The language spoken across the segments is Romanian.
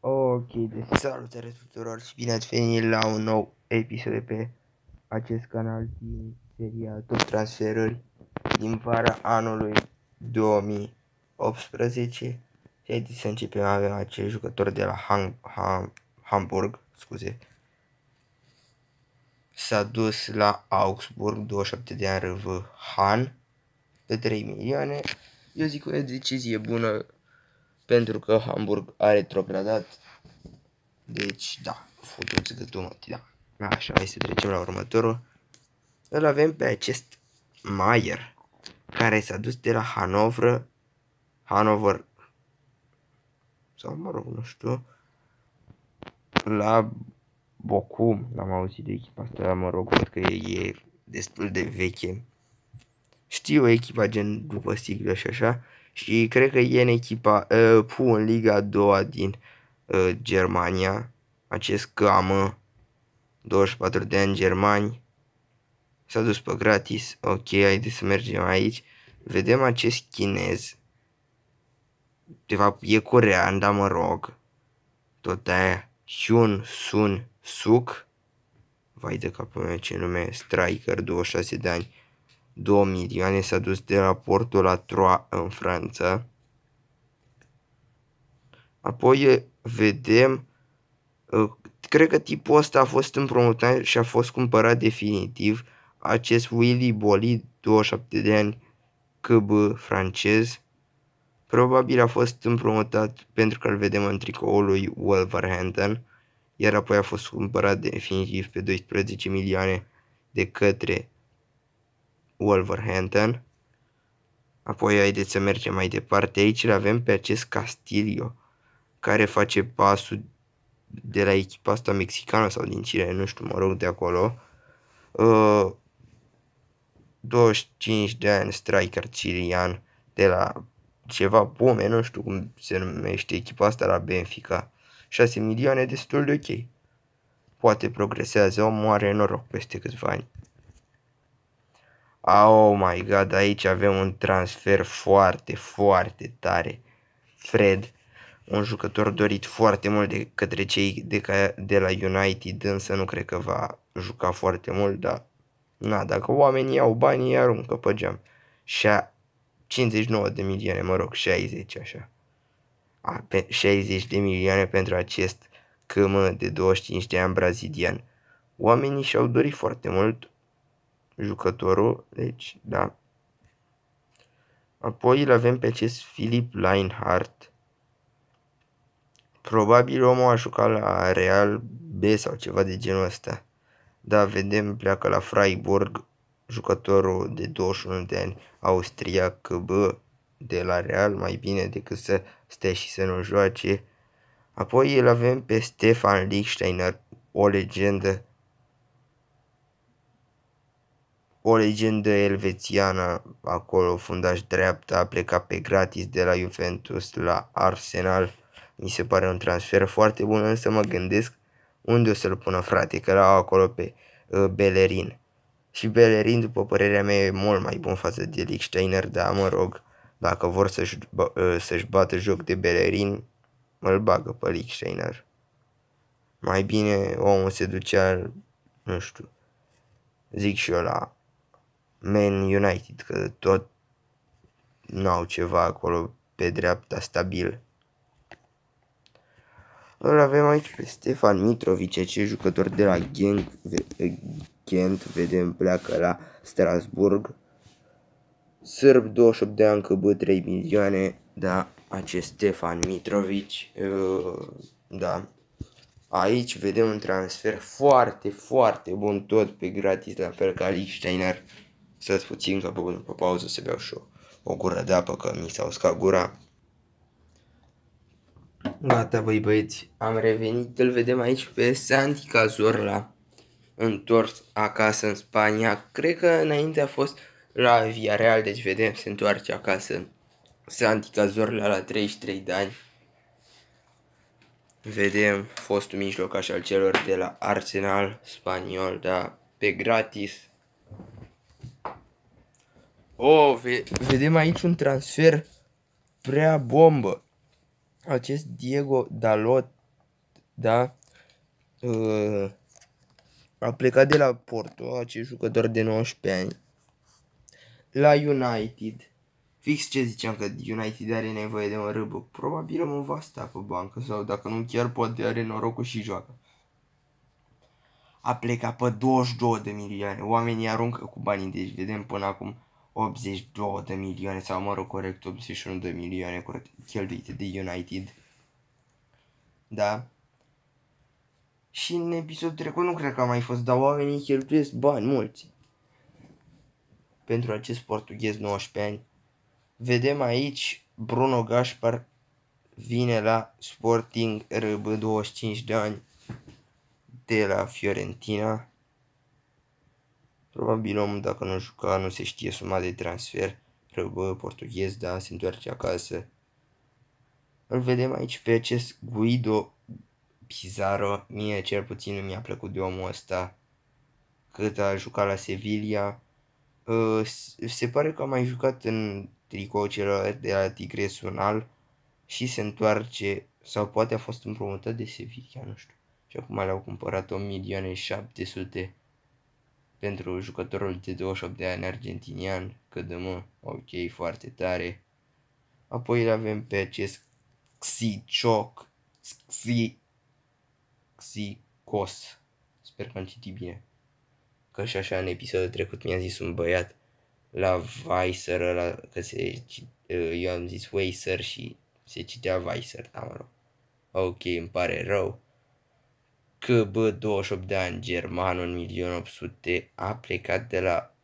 Ok, deci salutare tuturor și bine ați venit la un nou episod pe acest canal din seria Top Transferuri din vara anului 2018 haideți să începem, avem acel jucător de la Hamburg, scuze, S-a dus la Augsburg, 27 de ani RV Han, pe 3 milioane. Eu zic că e o decizie bună pentru că Hamburg a retrogradat. Deci, da, futuți gâtumătii, da. da. Așa, hai să trecem la următorul. Îl avem pe acest Mayer, care s-a dus de la Hanover, Hanover, sau mă rog, nu știu, la Bocum, n-am auzit de echipa asta, mă rog, cred că e, e destul de veche. Știu echipa gen după siglă și așa și cred că e în echipa uh, Pu în Liga a doua din uh, Germania. Acest camă, uh, 24 de ani germani, s-a dus pe gratis. Ok, haideți să mergem aici. Vedem acest chinez. De fapt, e corean, dar mă rog. Tot aia. Hyun Sun Suc, vai de capul meu ce nume, Striker, 26 de ani, 2 milioane s-a dus de la portul la Troa în Franța. Apoi eh, vedem, eh, cred că tipul ăsta a fost împrumutat și a fost cumpărat definitiv acest Willy Bolly, 27 de ani, câb francez. Probabil a fost împrumutat pentru că îl vedem în tricoul lui Wolverhampton iar apoi a fost cumpărat definitiv pe 12 milioane de către Wolverhampton. Apoi haideți să mergem mai departe. Aici îl avem pe acest Castillo care face pasul de la echipa asta mexicană sau din Chile, nu știu, mă rog, de acolo. Uh, 25 de ani, striker chilian de la ceva pume, nu știu cum se numește echipa asta la Benfica. 6 milioane destul de ok. Poate progresează, o are noroc peste câțiva ani. Oh my god, aici avem un transfer foarte, foarte tare. Fred, un jucător dorit foarte mult de către cei de, ca, de la United, însă nu cred că va juca foarte mult, dar na, dacă oamenii au banii, aruncă pe geam. Și a 59 de milioane, mă rog, 60 așa. 60 de milioane pentru acest câmă de 25 de ani brazilian. Oamenii și-au dorit foarte mult jucătorul, deci, da. Apoi îl avem pe acest Philip Leinhardt. Probabil omul a jucat la Real B sau ceva de genul ăsta. Da, vedem, pleacă la Freiburg, jucătorul de 21 de ani, austriac, bă, de la Real, mai bine decât să stea și să nu joace. Apoi îl avem pe Stefan Lichsteiner, o legendă o legendă elvețiană acolo, fundaș dreapta, a plecat pe gratis de la Juventus la Arsenal. Mi se pare un transfer foarte bun, însă mă gândesc unde o să-l pună frate, că l-au acolo pe uh, Bellerin. Și Bellerin, după părerea mea, e mult mai bun față de Lichsteiner, dar mă rog, dacă vor să-și, ă, să-și bată joc de Belerin, îl bagă pe Lichsteiner. Mai bine omul se ducea, nu știu, zic și eu la Man United, că tot n-au ceva acolo pe dreapta stabil. Îl avem aici pe Stefan Mitrovic, ce jucător de la Gent, Gent vedem pleacă la Strasburg. Sârb, 28 de ani, câbă 3 milioane, da, acest Stefan Mitrovic, uh, da. Aici vedem un transfer foarte, foarte bun, tot pe gratis, la fel ca Lichsteiner. Stați puțin că pe, pe pauză să beau și o, o gură de apă că mi s-a uscat gura. Gata băi băieți, am revenit, îl vedem aici pe Santi Cazorla, întors acasă în Spania. Cred că înainte a fost la Real, deci vedem, se întoarce acasă. Santi Cazorla la 33 de ani. Vedem fostul mijlocaș al celor de la Arsenal, spaniol, da, pe gratis. Oh, ve vedem aici un transfer prea bombă. Acest Diego Dalot, da, uh, a plecat de la Porto, acest jucător de 19 ani la United. Fix ce ziceam că United are nevoie de un râbă. Probabil mă va sta pe bancă sau dacă nu chiar poate are norocul și joacă. A plecat pe 22 de milioane. Oamenii aruncă cu banii, deci vedem până acum 82 de milioane sau mă rog corect 81 de milioane cheltuite de United. Da? Și în episodul trecut nu cred că a mai fost, dar oamenii cheltuiesc bani mulți pentru acest portughez 19 ani. Vedem aici Bruno Gaspar vine la Sporting RB 25 de ani de la Fiorentina. Probabil omul dacă nu juca nu se știe suma de transfer. RB portughez, da, se întoarce acasă. Îl vedem aici pe acest Guido Pizarro. Mie cel puțin nu mi-a plăcut de omul ăsta cât a jucat la Sevilla Uh, se pare că a mai jucat în tricou celălalt de la tigresul un al și se întoarce sau poate a fost împrumutat de Sevilla, nu știu. Și acum le-au cumpărat 1 milioane 700 pentru jucătorul de 28 de ani argentinian, că de mă, ok, foarte tare. Apoi îl avem pe acest Xicioc, Xi, Xicos, sper că am citit bine, Că și așa în episodul trecut mi-a zis un băiat la Weiser ăla, că se, ă, eu am zis Weiser și se citea Weiser da, mă rog. Ok, îmi pare rău. Că, bă, 28 de ani, german, 1800, a plecat de la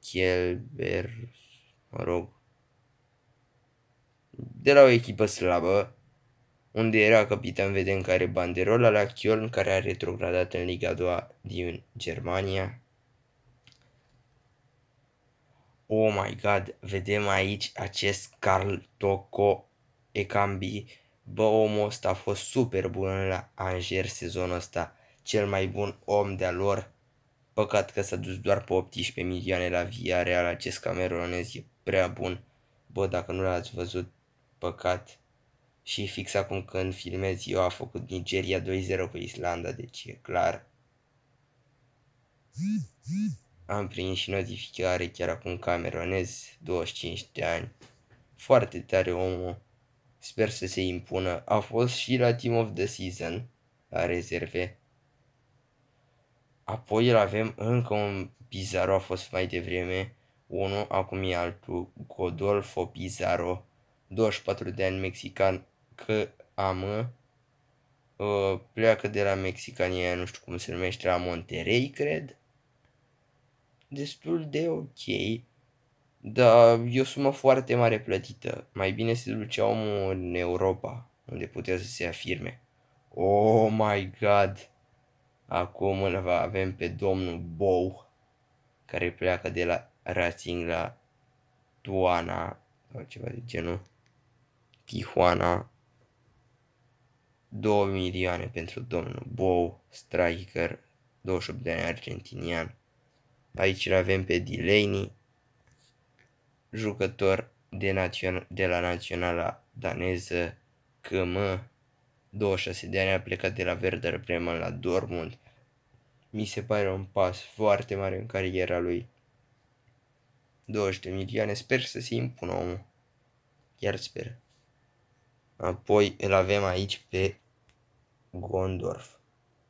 Kielber, mă rog, de la o echipă slabă unde era capitan vedem care banderola la Köln care a retrogradat în Liga 2 din Germania. Oh my god, vedem aici acest Carl Toko Ekambi. Bă, omul ăsta a fost super bun la Angers sezonul ăsta. Cel mai bun om de-a lor. Păcat că s-a dus doar pe 18 milioane la Via Real. Acest cameronez e prea bun. Bă, dacă nu l-ați văzut, păcat. Și fix acum când filmez eu a făcut Nigeria 2-0 cu Islanda, deci e clar. Am prins și notificare chiar acum cameronez, 25 de ani. Foarte tare omul. Sper să se impună. A fost și la Team of the Season, la rezerve. Apoi îl avem încă un Pizarro, a fost mai devreme. Unul, acum e altul, Godolfo Pizarro, 24 de ani mexican, că amă uh, pleacă de la Mexicania, nu știu cum se numește, la Monterey, cred. Destul de ok, dar e o sumă foarte mare plătită. Mai bine se duce omul în Europa, unde putea să se afirme. Oh my god! Acum îl avem pe domnul Bow, care pleacă de la Racing la Tuana, sau ceva de genul, Tijuana, 2 milioane pentru domnul Bow, striker, 28 de ani argentinian. Aici îl avem pe Delaney, jucător de, național, de la naționala daneză KM, 26 de ani, a plecat de la Werder Bremen la Dortmund. Mi se pare un pas foarte mare în cariera lui. 20 de milioane, sper să se impună omul. Chiar sper. Apoi îl avem aici pe Gondorf.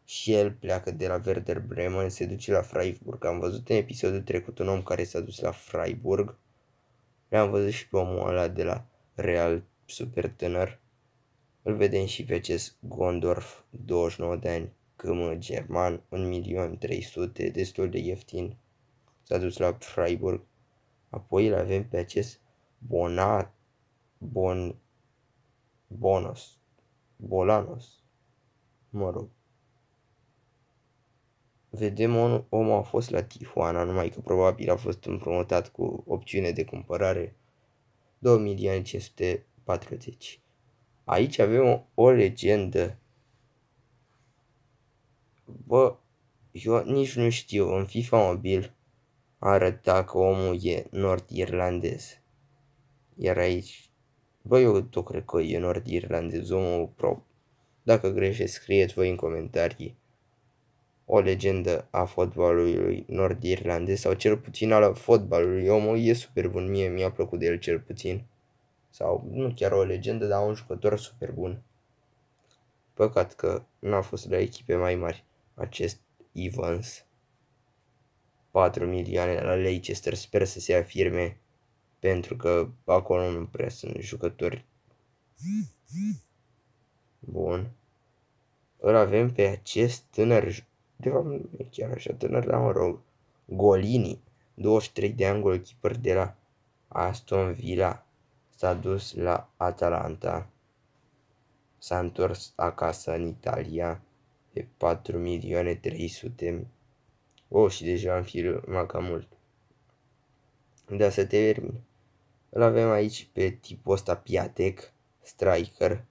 Și el pleacă de la Werder Bremen, se duce la Freiburg. Am văzut în episodul trecut un om care s-a dus la Freiburg. L-am văzut și pe omul ăla de la Real super tânăr. Îl vedem și pe acest Gondorf, 29 de ani, câmă german, 1.300.000, destul de ieftin. S-a dus la Freiburg. Apoi îl avem pe acest Bonat, Bon, Bonos, Bolanos, Mă rog. Vedem, om, omul a fost la Tijuana, numai că probabil a fost împrumutat cu opțiune de cumpărare 2540. Aici avem o, o legendă. Bă, eu nici nu știu, în FIFA mobil arăta că omul e nord-irlandez. Iar aici, bă, eu tot cred că e nord-irlandez, omul probabil. Dacă greșesc, scrieți voi în comentarii o legendă a fotbalului nord-irlandez sau cel puțin al fotbalului. Omul e super bun, mie mi-a plăcut de el cel puțin. Sau nu chiar o legendă, dar un jucător super bun. Păcat că n-a fost la echipe mai mari acest Evans. 4 milioane la Leicester, sper să se afirme pentru că acolo nu prea sunt jucători Bun. Îl avem pe acest tânăr, de fapt nu e chiar așa tânăr, dar mă rog, Golini, 23 de ani, golkeeper de la Aston Villa, s-a dus la Atalanta, s-a întors acasă în Italia pe 4 milioane 300 Oh, și deja am filmat cam mult. Da, să te termin. Îl avem aici pe tipul ăsta Piatek, striker,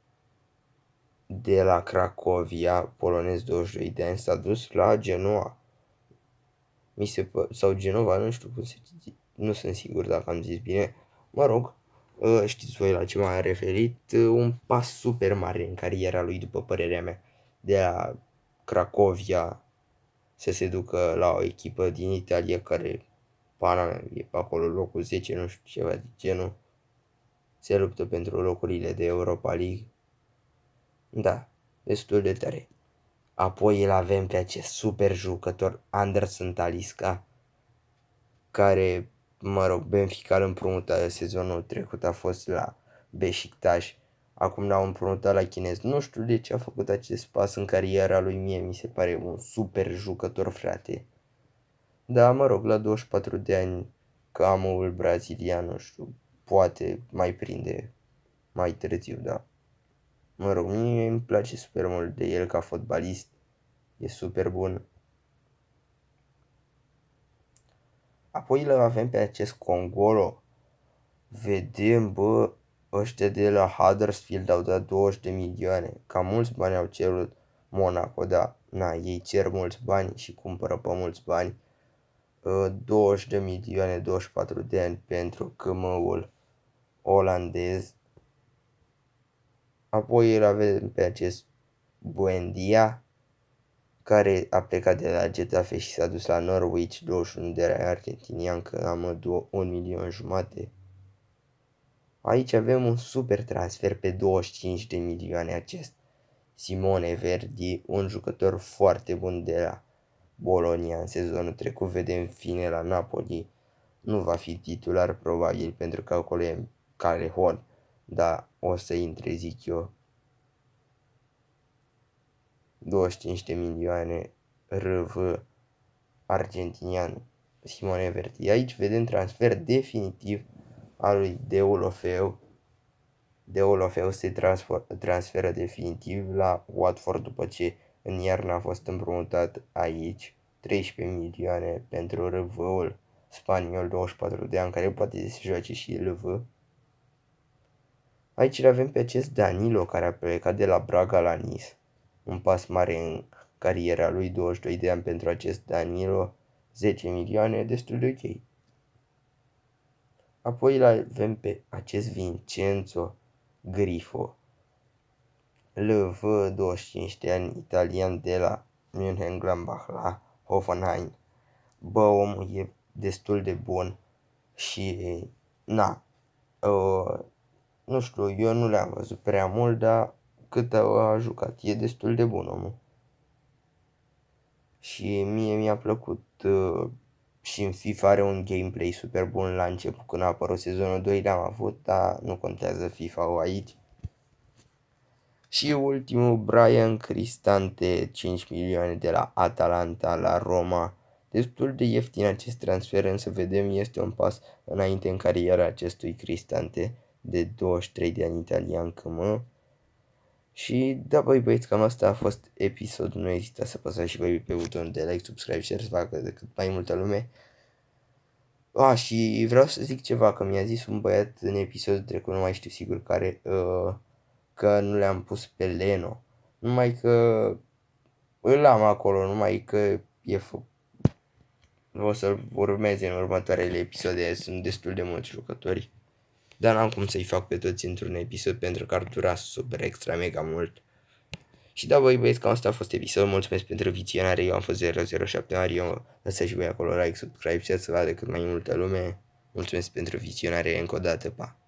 de la Cracovia, polonez 22 de ani, s-a dus la Genoa. Mi se pă- sau Genova, nu știu cum se nu sunt sigur dacă am zis bine. Mă rog, ă, știți voi la ce m-am referit, ă, un pas super mare în cariera lui, după părerea mea. De la Cracovia să se ducă la o echipă din Italia care, pana mea, e pe acolo locul 10, nu știu ceva de genul. Se luptă pentru locurile de Europa League da, destul de tare. Apoi îl avem pe acest super jucător Anderson Talisca, care, mă rog, Benfica îl împrumută sezonul trecut, a fost la Beșiktaș, acum l-au împrumutat la chinez. Nu știu de ce a făcut acest pas în cariera lui mie, mi se pare un super jucător, frate. Da, mă rog, la 24 de ani, camul brazilian, nu știu, poate mai prinde mai târziu, da. Mă rog, mie îmi place super mult de el ca fotbalist. E super bun. Apoi îl avem pe acest Congolo. Vedem, bă, ăștia de la Huddersfield au dat 20 de milioane. Cam mulți bani au cerut Monaco, da. Na, ei cer mulți bani și cumpără pe mulți bani. 20 ă, de milioane, 24 de ani pentru cămăul olandez Apoi îl avem pe acest Buendia, care a plecat de la Getafe și s-a dus la Norwich, 21 de rai argentinian, că am un milion jumate. Aici avem un super transfer pe 25 de milioane acest. Simone Verdi, un jucător foarte bun de la Bologna în sezonul trecut, vedem fine la Napoli. Nu va fi titular probabil pentru că acolo e Calehon da, o să intre, zic eu. 25 de milioane RV argentinian Simone Verdi. Aici vedem transfer definitiv al lui Deulofeu. Deulofeu se transfer, transferă definitiv la Watford după ce în iarnă a fost împrumutat aici 13 milioane pentru RV-ul spaniol 24 de ani care poate să joace și LV. Aici îl avem pe acest Danilo care a plecat de la Braga la Nice. Un pas mare în cariera lui, 22 de ani pentru acest Danilo, 10 milioane, destul de ok. Apoi îl avem pe acest Vincenzo Grifo, LV, 25 de ani, italian de la München Glambach, la Hoffenheim. Bă, omul e destul de bun și, na, uh, nu știu, eu nu le-am văzut prea mult, dar cât a jucat, e destul de bun omul. Și mie mi-a plăcut uh, și în FIFA are un gameplay super bun la început când a apărut sezonul 2, l-am avut, dar nu contează FIFA-ul aici. Și ultimul, Brian Cristante, 5 milioane de la Atalanta la Roma. Destul de ieftin acest transfer, însă vedem este un pas înainte în cariera acestui Cristante de 23 de ani italian mă. Și da, băi băieți, cam asta a fost episodul. Nu ezita să păsați și voi pe butonul de like, subscribe, share, să facă de cât mai multă lume. A, și vreau să zic ceva, că mi-a zis un băiat în episodul trecut, nu mai știu sigur care, uh, că nu le-am pus pe Leno. Numai că îl am acolo, numai că e fă... o să urmeze în următoarele episoade, sunt destul de mulți jucători dar n-am cum să-i fac pe toți într-un episod pentru că ar dura super extra mega mult. Și da, băi băieți, cam asta a fost episodul. Mulțumesc pentru vizionare. Eu am fost 007 Mario. Lăsați și voi acolo like, subscribe și să vadă cât mai multă lume. Mulțumesc pentru vizionare încă o dată. Pa!